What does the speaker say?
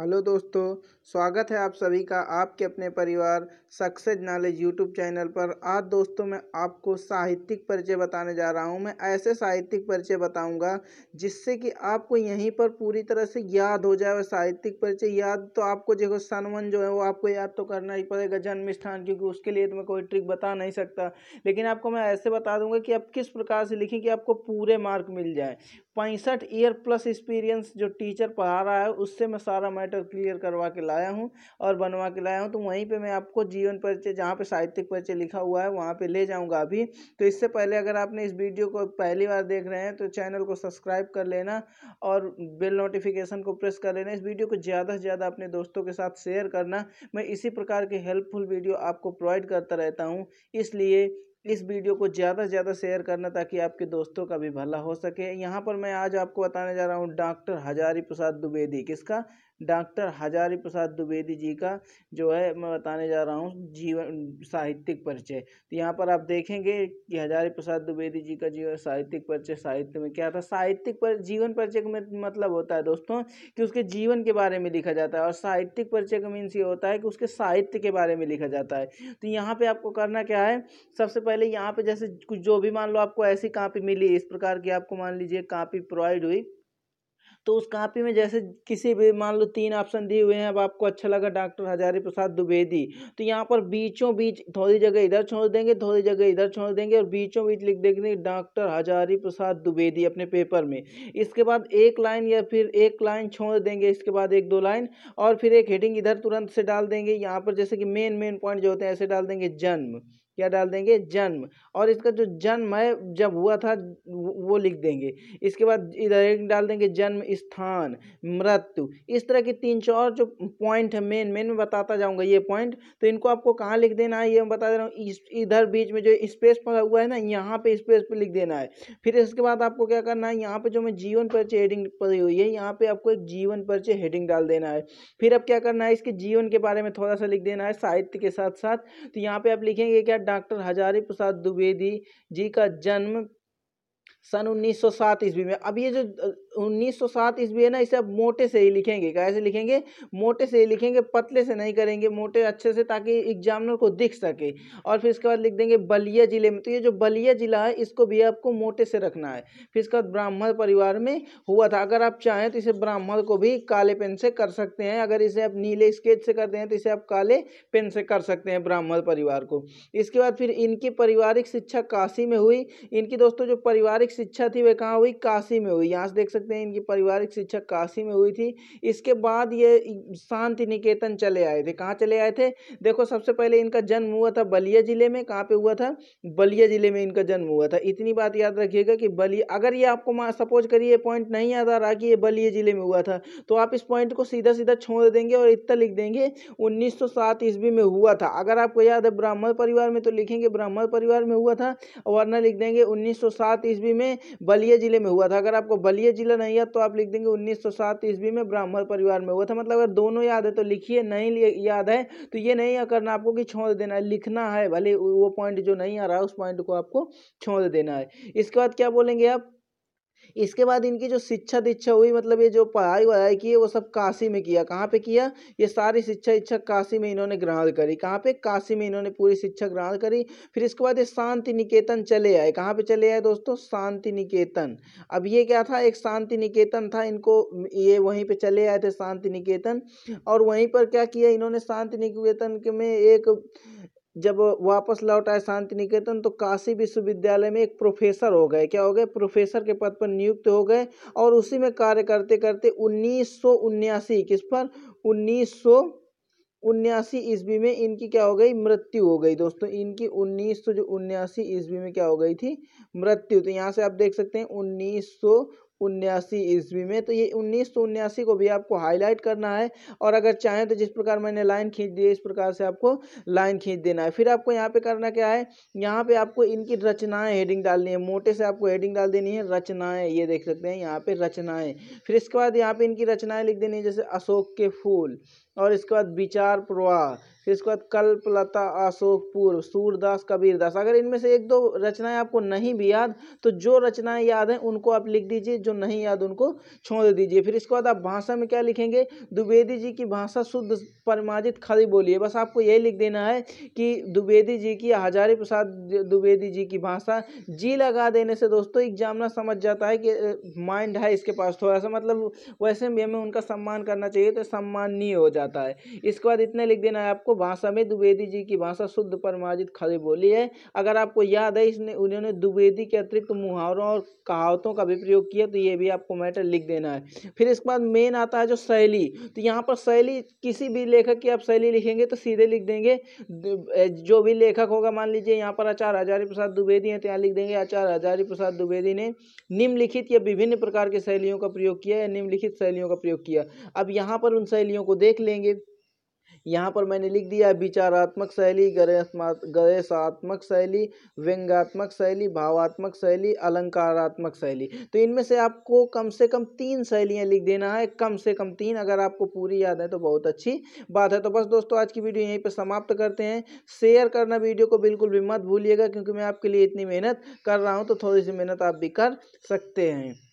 hello दोस्तों स्वागत है आप सभी का आपके अपने परिवार सक्सेस नॉलेज यूट्यूब चैनल पर आज दोस्तों मैं आपको साहित्यिक परिचय बताने जा रहा हूं मैं ऐसे साहित्यिक परिचय बताऊंगा जिससे कि आपको यहीं पर पूरी तरह से याद हो जाए और साहित्यिक परिचय याद तो आपको देखो सनवन जो है वो आपको याद तो करना ही पड़ेगा जन्म स्थान क्योंकि उसके लिए तो मैं कोई ट्रिक बता नहीं सकता लेकिन आपको मैं ऐसे बता दूंगा कि आप किस प्रकार से लिखें कि आपको पूरे मार्क मिल जाए पैंसठ ईयर प्लस एक्सपीरियंस जो टीचर पढ़ा रहा है उससे मैं सारा मैं मैटर क्लियर करवा के लाया हूँ और बनवा के लाया हूँ तो वहीं पे मैं आपको जीवन परिचय जहाँ पे साहित्यिक परिचय लिखा हुआ है वहाँ पे ले जाऊँगा अभी तो इससे पहले अगर आपने इस वीडियो को पहली बार देख रहे हैं तो चैनल को सब्सक्राइब कर लेना और बेल नोटिफिकेशन को प्रेस कर लेना इस वीडियो को ज़्यादा से ज़्यादा अपने दोस्तों के साथ शेयर करना मैं इसी प्रकार के हेल्पफुल वीडियो आपको प्रोवाइड करता रहता हूँ इसलिए इस वीडियो को ज़्यादा से ज़्यादा शेयर करना ताकि आपके दोस्तों का भी भला हो सके यहाँ पर मैं आज आपको बताने जा रहा हूँ डॉक्टर हजारी प्रसाद द्विवेदी किसका डॉक्टर हजारी प्रसाद द्विवेदी जी का जो है मैं बताने जा रहा हूँ जीवन साहित्यिक परिचय तो यहाँ पर आप देखेंगे कि हजारी प्रसाद द्विवेदी जी का जीवन साहित्यिक परिचय साहित्य में क्या था साहित्यिक पर जीवन परिचय में मतलब होता है दोस्तों कि उसके जीवन के बारे में लिखा जाता है और साहित्यिक परिचय का मीन्स ये होता है कि उसके साहित्य के बारे में लिखा जाता है तो यहाँ पर आपको करना क्या है सबसे पहले पहले यहाँ पे जैसे कुछ जो भी मान लो आपको ऐसी कापी मिली इस प्रकार की आपको मान लीजिए कापी प्रोवाइड हुई तो उस कापी में जैसे किसी भी मान लो तीन ऑप्शन दिए हुए हैं अब आपको अच्छा लगा डॉक्टर हजारी प्रसाद द्विवेदी तो यहाँ पर बीचों बीच थोड़ी जगह इधर छोड़ देंगे थोड़ी जगह इधर छोड़ देंगे और बीचों बीच लिख देंगे डॉक्टर हजारी प्रसाद द्विवेदी अपने पेपर में इसके बाद एक लाइन या फिर एक लाइन छोड़ देंगे इसके बाद एक दो लाइन और फिर एक हेडिंग इधर तुरंत से डाल देंगे यहाँ पर जैसे कि मेन मेन पॉइंट जो होते हैं ऐसे डाल देंगे जन्म क्या डाल देंगे जन्म और इसका जो जन्म है जब हुआ था वो लिख देंगे इसके बाद इधर डाल देंगे जन्म स्थान मृत्यु इस तरह के तीन चार जो पॉइंट है मेन मेन में बताता जाऊंगा ये पॉइंट तो इनको आपको कहाँ लिख देना है ये मैं बता दे रहा हूँ इधर बीच में जो स्पेस पड़ा हुआ है ना यहाँ पे स्पेस पे लिख देना है फिर इसके बाद आपको क्या करना है यहाँ पर जो मैं जीवन परिचय हेडिंग पड़ी हुई है यहाँ पर आपको एक जीवन परिचय हेडिंग डाल देना है फिर अब क्या करना है इसके जीवन के बारे में थोड़ा सा लिख देना है साहित्य के साथ साथ तो यहाँ पर आप लिखेंगे क्या डॉक्टर हजारी प्रसाद द्विवेदी जी का जन्म सन उन्नीस सौ सात ईस्वी में अब ये जो उन्नीस सौ सात ईस्वी है ना इसे अब मोटे से ही लिखेंगे कैसे लिखेंगे मोटे से ही लिखेंगे पतले से नहीं करेंगे मोटे अच्छे से ताकि एग्जामिनर को दिख सके और फिर इसके बाद लिख देंगे बलिया जिले में तो ये जो बलिया जिला है इसको भी आपको मोटे से रखना है फिर इसके बाद ब्राह्मण परिवार में हुआ था अगर आप चाहें तो इसे ब्राह्मण को भी काले पेन से कर सकते हैं अगर इसे आप नीले स्केच से करते हैं तो इसे आप काले पेन से कर सकते हैं ब्राह्मण परिवार को इसके बाद फिर इनकी पारिवारिक शिक्षा काशी में हुई इनकी दोस्तों जो पारिवारिक शिक्षा थी वह कहाँ हुई काशी में हुई यहाँ से देख सकते सकते हैं इनकी पारिवारिक शिक्षा काशी में हुई थी इसके बाद ये शांति निकेतन चले आए थे कहाँ चले आए थे देखो सबसे पहले इनका जन्म हुआ था बलिया ज़िले में कहाँ पे हुआ था बलिया ज़िले में इनका जन्म हुआ था इतनी बात याद रखिएगा कि बलिया अगर ये आपको सपोज करिए पॉइंट नहीं याद आ रहा कि ये बलिया ज़िले में हुआ था तो आप इस पॉइंट को सीधा सीधा छोड़ देंगे और इतना लिख देंगे उन्नीस ईस्वी में हुआ था अगर आपको याद है ब्राह्मण परिवार में तो लिखेंगे ब्राह्मण परिवार में हुआ था वरना लिख देंगे उन्नीस ईस्वी में बलिया ज़िले में हुआ था अगर आपको बलिया जिला नहीं है तो आप लिख देंगे उन्नीस सौ सात ईस्वी में ब्राह्मण परिवार में हुआ था मतलब अगर दोनों याद है तो लिखिए नहीं याद है तो ये नहीं करना आपको कि छोड़ देना है लिखना है भले वो पॉइंट जो नहीं आ रहा है उस पॉइंट को आपको छोड़ देना है इसके बाद क्या बोलेंगे आप इसके बाद इनकी जो शिक्षा दीक्षा हुई मतलब ये जो पढ़ाई वढ़ाई की है वो सब काशी में किया कहाँ पे किया ये सारी शिक्षा इच्छा काशी में इन्होंने ग्रहण करी कहाँ पे काशी में इन्होंने पूरी शिक्षा ग्रहण करी फिर इसके बाद ये शांति निकेतन चले आए कहाँ पे चले आए दोस्तों शांति निकेतन अब ये क्या था एक शांति निकेतन था इनको ये वहीं पर चले आए थे शांति निकेतन और वहीं पर क्या किया इन्होंने शांति निकेतन में एक जब वापस लौट आए शांति निकेतन तो काशी विश्वविद्यालय में एक प्रोफेसर हो गए क्या हो गए प्रोफेसर के पद पर नियुक्त हो गए और उसी में कार्य करते करते उन्नीस किस पर उन्नीस उन्यासी ईस्वी में इनकी क्या हो गई मृत्यु हो गई दोस्तों इनकी उन्नीस सौ जो उन्यासी ईस्वी में क्या हो गई थी मृत्यु तो यहाँ से आप देख सकते हैं उन्नीस सौ उन्यासी ईस्वी में तो ये उन्नीस सौ उन्यासी को भी आपको हाईलाइट करना है और अगर चाहें तो जिस प्रकार मैंने लाइन खींच दी है इस प्रकार से आपको लाइन खींच देना है फिर आपको यहाँ पे करना क्या है यहाँ पे आपको इनकी रचनाएं हेडिंग डालनी है मोटे से आपको हेडिंग डाल देनी है रचनाएं ये देख सकते हैं यहाँ पे रचनाएं फिर इसके बाद यहाँ पे इनकी रचनाएं लिख देनी है जैसे अशोक के फूल और इसके बाद विचार प्रवाह फिर इसके बाद कल्पलता अशोक पूर्व सूरदास कबीरदास अगर इनमें से एक दो रचनाएं आपको नहीं भी याद तो जो रचनाएं याद हैं उनको आप लिख दीजिए जो नहीं याद उनको छोड़ दीजिए फिर इसके बाद आप भाषा में क्या लिखेंगे द्विवेदी जी की भाषा शुद्ध परमाजित खड़ी बोली है बस आपको यही लिख देना है कि द्विवेदी जी की हजारी प्रसाद द्विवेदी जी की भाषा जी लगा देने से दोस्तों एग्जामना समझ जाता है कि माइंड है इसके पास थोड़ा सा मतलब वैसे भी हमें उनका सम्मान करना चाहिए तो सम्मान नहीं हो जाता जाता है इसके बाद इतना लिख देना है आपको भाषा में द्विवेदी जी की भाषा शुद्ध परमाजित खड़ी बोली है अगर आपको याद है इसने उन्होंने द्विवेदी के अतिरिक्त मुहावरों और कहावतों का भी प्रयोग किया तो ये भी आपको मैटर लिख देना है फिर इसके बाद मेन आता है जो शैली तो यहाँ पर शैली किसी भी लेखक की आप शैली लिखेंगे तो सीधे लिख देंगे जो भी लेखक होगा मान लीजिए यहाँ पर आचार्य हजारी प्रसाद द्विवेदी है तो यहाँ लिख देंगे आचार्य हजारी प्रसाद द्विवेदी ने निम्नलिखित या विभिन्न प्रकार के शैलियों का प्रयोग किया या निम्नलिखित शैलियों का प्रयोग किया अब यहाँ पर उन शैलियों को देख लेंगे देंगे यहाँ पर मैंने लिख दिया विचारात्मक शैली गणेशात्मक शैली व्यंगात्मक शैली भावात्मक शैली अलंकारात्मक शैली तो इनमें से आपको कम से कम तीन शैलियाँ लिख देना है कम से कम तीन अगर आपको पूरी याद है तो बहुत अच्छी बात है तो बस दोस्तों आज की वीडियो यहीं पर समाप्त करते हैं शेयर करना वीडियो को बिल्कुल भी मत भूलिएगा क्योंकि मैं आपके लिए इतनी मेहनत कर रहा हूँ तो थोड़ी सी मेहनत आप भी कर सकते हैं